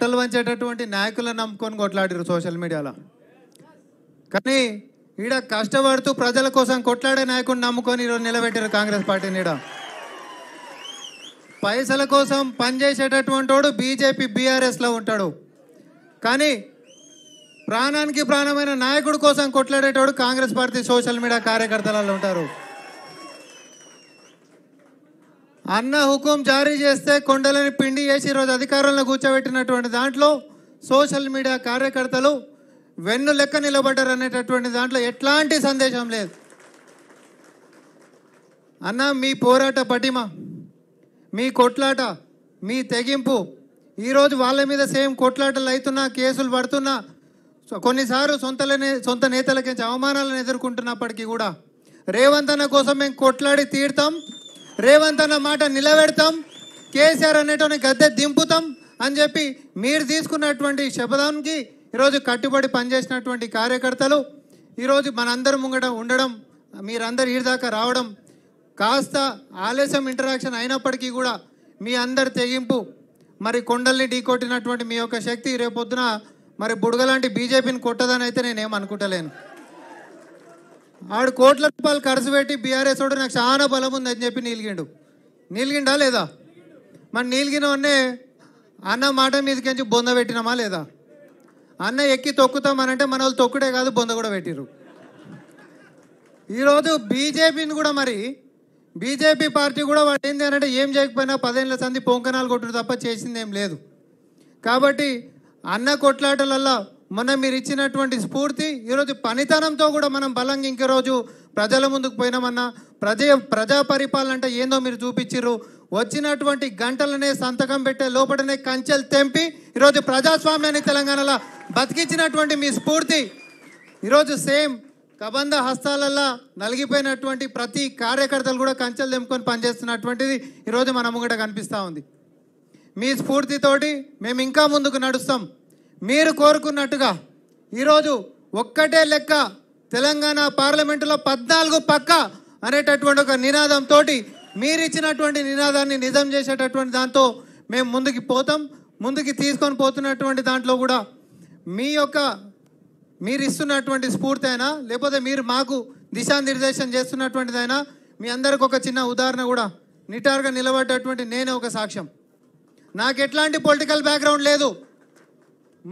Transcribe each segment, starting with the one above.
బట్టలు వంచేటటువంటి నాయకులను నమ్ముకొని కొట్లాడారు సోషల్ మీడియాలో కానీ ఈడ కష్టపడుతూ ప్రజల కోసం కొట్లాడే నాయకుడిని నమ్ముకొని ఈరోజు నిలబెట్టారు కాంగ్రెస్ పార్టీని ఈడ పైసల కోసం పనిచేసేటటువంటి వాడు బీజేపీ బీఆర్ఎస్లో ఉంటాడు కానీ ప్రాణానికి ప్రాణమైన నాయకుడి కోసం కొట్లాడేటోడు కాంగ్రెస్ పార్టీ సోషల్ మీడియా కార్యకర్తలలో ఉంటారు అన్న హుకుం జారీ చేస్తే కొండలని పిండి చేసి ఈరోజు అధికారంలో కూర్చోబెట్టినటువంటి దాంట్లో సోషల్ మీడియా కార్యకర్తలు వెన్ను లెక్క నిలబడ్డారు అనేటటువంటి దాంట్లో ఎట్లాంటి సందేశం లేదు అన్న మీ పోరాట పటిమ మీ కొట్లాట మీ తెగింపు ఈరోజు వాళ్ళ మీద సేమ్ కొట్లాటలు అవుతున్నా కేసులు పడుతున్నా కొన్నిసార్లు సొంతలనే సొంత నేతలకి అవమానాలను ఎదుర్కొంటున్నప్పటికీ కూడా రేవంతన కోసం మేము కొట్లాడి తీర్థం రేవంత్ అన్న మాట నిలబెడతాం కేసీఆర్ అనేటోని గద్దె దింపుతాం అని చెప్పి మీరు తీసుకున్నటువంటి శపథానికి ఈరోజు కట్టుబడి పనిచేసినటువంటి కార్యకర్తలు ఈరోజు మనందరి ముంగట ఉండడం మీరందరు దాకా రావడం కాస్త ఆలస్యం ఇంటరాక్షన్ అయినప్పటికీ కూడా మీ అందరి తెగింపు మరి కొండల్ని ఢీకొట్టినటువంటి మీ యొక్క శక్తి రేపొద్దున మరి బుడగలాంటి బీజేపీని కొట్టదని అయితే నేనేమనుకుంటలేను ఆడు కోట్ల రూపాయలు ఖర్చు పెట్టి బీఆర్ఎస్ వాడు నాకు చాలా బలం ఉంది అని చెప్పి నీలిగిండు నీలిగిండా లేదా మరి నీలిగినవన్నే అన్న మాట మీదకి బొంద పెట్టినామా లేదా అన్న ఎక్కి తొక్కుతామనంటే మన వాళ్ళు తొక్కుడే కాదు బొంద కూడా పెట్టిరు ఈరోజు బీజేపీని కూడా మరి బీజేపీ పార్టీ కూడా వాడు ఏంది అంటే ఏం చేయకపోయినా పదేళ్ళ సంది పొంకనాలు కొట్టుడు తప్ప చేసింది ఏం లేదు కాబట్టి అన్న కొట్లాటలల్లో మొన్న మీరు ఇచ్చినటువంటి స్ఫూర్తి ఈరోజు పనితనంతో కూడా మనం బలంగా ఇంక రోజు ప్రజల ముందుకు పోయినామన్నా ప్రజా ప్రజా పరిపాలన అంటే ఏందో మీరు చూపించారు వచ్చినటువంటి గంటలనే సంతకం పెట్టే లోపలనే కంచెలు తెంపి ఈరోజు ప్రజాస్వామ్యాన్ని తెలంగాణలో బతికించినటువంటి మీ స్ఫూర్తి ఈరోజు సేమ్ కబంధ హస్తాలల్లా నలిగిపోయినటువంటి ప్రతి కార్యకర్తలు కూడా కంచెలు తెంపుకొని పనిచేస్తున్నటువంటిది ఈరోజు మన ముంగట కనిపిస్తూ ఉంది మీ స్ఫూర్తితోటి మేము ఇంకా ముందుకు నడుస్తాం మీరు కోరుకున్నట్టుగా ఈరోజు ఒక్కటే లెక్క తెలంగాణ పార్లమెంటులో పద్నాలుగు పక్క అనేటటువంటి ఒక నినాదంతో మీరిచ్చినటువంటి నినాదాన్ని నిజం చేసేటటువంటి దాంతో మేము ముందుకు పోతాం ముందుకు తీసుకొని పోతున్నటువంటి దాంట్లో కూడా మీ యొక్క మీరు ఇస్తున్నటువంటి స్ఫూర్తి అయినా లేకపోతే మీరు మాకు దిశానిర్దేశం చేస్తున్నటువంటిదైనా మీ అందరికి ఒక చిన్న ఉదాహరణ కూడా నిటారుగా నిలబడేటటువంటి నేనే ఒక సాక్ష్యం నాకు ఎట్లాంటి పొలిటికల్ బ్యాక్గ్రౌండ్ లేదు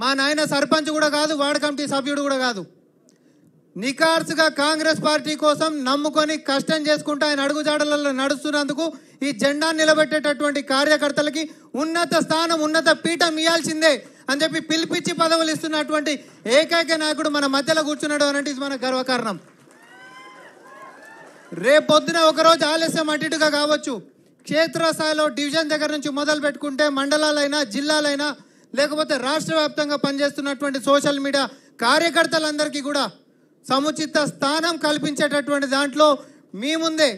మా నాయన సర్పంచ్ కూడా కాదు వార్డ్ కమిటీ సభ్యుడు కూడా కాదు నిఖార్సుగా కాంగ్రెస్ పార్టీ కోసం నమ్ముకొని కష్టం చేసుకుంటూ ఆయన అడుగుజాడలలో నడుస్తున్నందుకు ఈ జెండా నిలబెట్టేటటువంటి కార్యకర్తలకి ఉన్నత స్థానం ఉన్నత పీఠం ఇవ్వాల్సిందే అని చెప్పి పిలిపించి పదవులు ఇస్తున్నటువంటి ఏకైక నాయకుడు మన మధ్యలో కూర్చున్నాడు అనేది మన గర్వకారణం రేపొద్దున ఒకరోజు ఆలస్యం అటుగా కావచ్చు క్షేత్రస్థాయిలో డివిజన్ దగ్గర నుంచి మొదలు పెట్టుకుంటే మండలాలైనా జిల్లాలైనా లేకపోతే రాష్ట్ర వ్యాప్తంగా పనిచేస్తున్నటువంటి సోషల్ మీడియా కార్యకర్తలందరికీ కూడా సముచిత స్థానం కల్పించేటటువంటి దాంట్లో మీ ముందే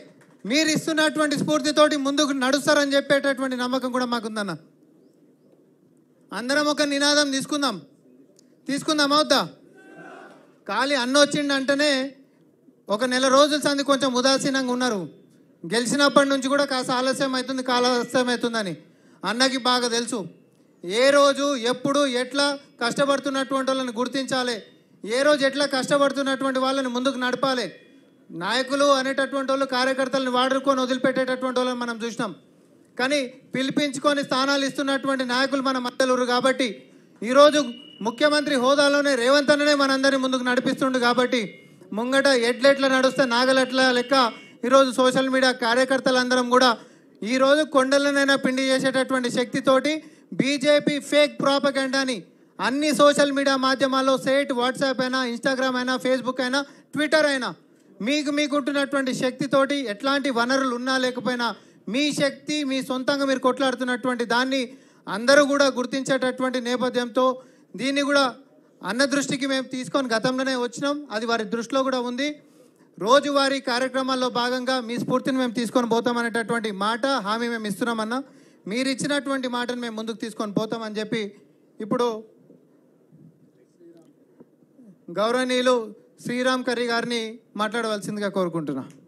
మీరు ఇస్తున్నటువంటి స్ఫూర్తితోటి ముందుకు నడుస్తారని చెప్పేటటువంటి నమ్మకం కూడా మాకుందన్న అందరం ఒక నినాదం తీసుకుందాం తీసుకుందాం అవుతా ఖాళీ అన్న అంటేనే ఒక నెల రోజుల సంది కొంచెం ఉదాసీనంగా ఉన్నారు గెలిచినప్పటి నుంచి కూడా కాస్త ఆలస్యం అవుతుంది కాలస్యం అవుతుందని అన్నకి బాగా తెలుసు ఏ రోజు ఎప్పుడు ఎట్లా కష్టపడుతున్నటువంటి వాళ్ళని గుర్తించాలి ఏ రోజు ఎట్లా కష్టపడుతున్నటువంటి వాళ్ళని ముందుకు నడపాలి నాయకులు అనేటటువంటి వాళ్ళు కార్యకర్తలను వాడుకొని వదిలిపెట్టేటటువంటి వాళ్ళని మనం చూసినాం కానీ పిలిపించుకొని స్థానాలు ఇస్తున్నటువంటి నాయకులు మన మద్దలురు కాబట్టి ఈరోజు ముఖ్యమంత్రి హోదాలోనే రేవంత్ అన్ననే మనందరినీ ముందుకు నడిపిస్తుండు కాబట్టి ముంగట ఎడ్లెట్ల నడుస్తే నాగలెట్ల లెక్క ఈరోజు సోషల్ మీడియా కార్యకర్తలందరం కూడా ఈరోజు కొండలనైనా పిండి చేసేటటువంటి శక్తితోటి బీజేపీ ఫేక్ ప్రాపగండాని అన్ని సోషల్ మీడియా మాధ్యమాల్లో సేట్ వాట్సాప్ అయినా ఇన్స్టాగ్రామ్ అయినా ఫేస్బుక్ అయినా ట్విట్టర్ అయినా మీకు మీకుంటున్నటువంటి శక్తితోటి ఎట్లాంటి వనరులు ఉన్నా లేకపోయినా మీ శక్తి మీ సొంతంగా మీరు కొట్లాడుతున్నటువంటి దాన్ని అందరూ కూడా గుర్తించేటటువంటి నేపథ్యంతో దీన్ని కూడా అన్న దృష్టికి మేము తీసుకొని గతంలోనే వచ్చినాం అది వారి దృష్టిలో కూడా ఉంది రోజువారీ కార్యక్రమాల్లో భాగంగా మీ స్ఫూర్తిని మేము తీసుకొని పోతామనేటటువంటి మాట హామీ మేము ఇస్తున్నామన్నా మీరు ఇచ్చినటువంటి మాటను మేము ముందుకు తీసుకొని పోతామని చెప్పి ఇప్పుడు గౌరవనీయులు శ్రీరామ్ కర్రీ గారిని మాట్లాడవలసిందిగా కోరుకుంటున్నాను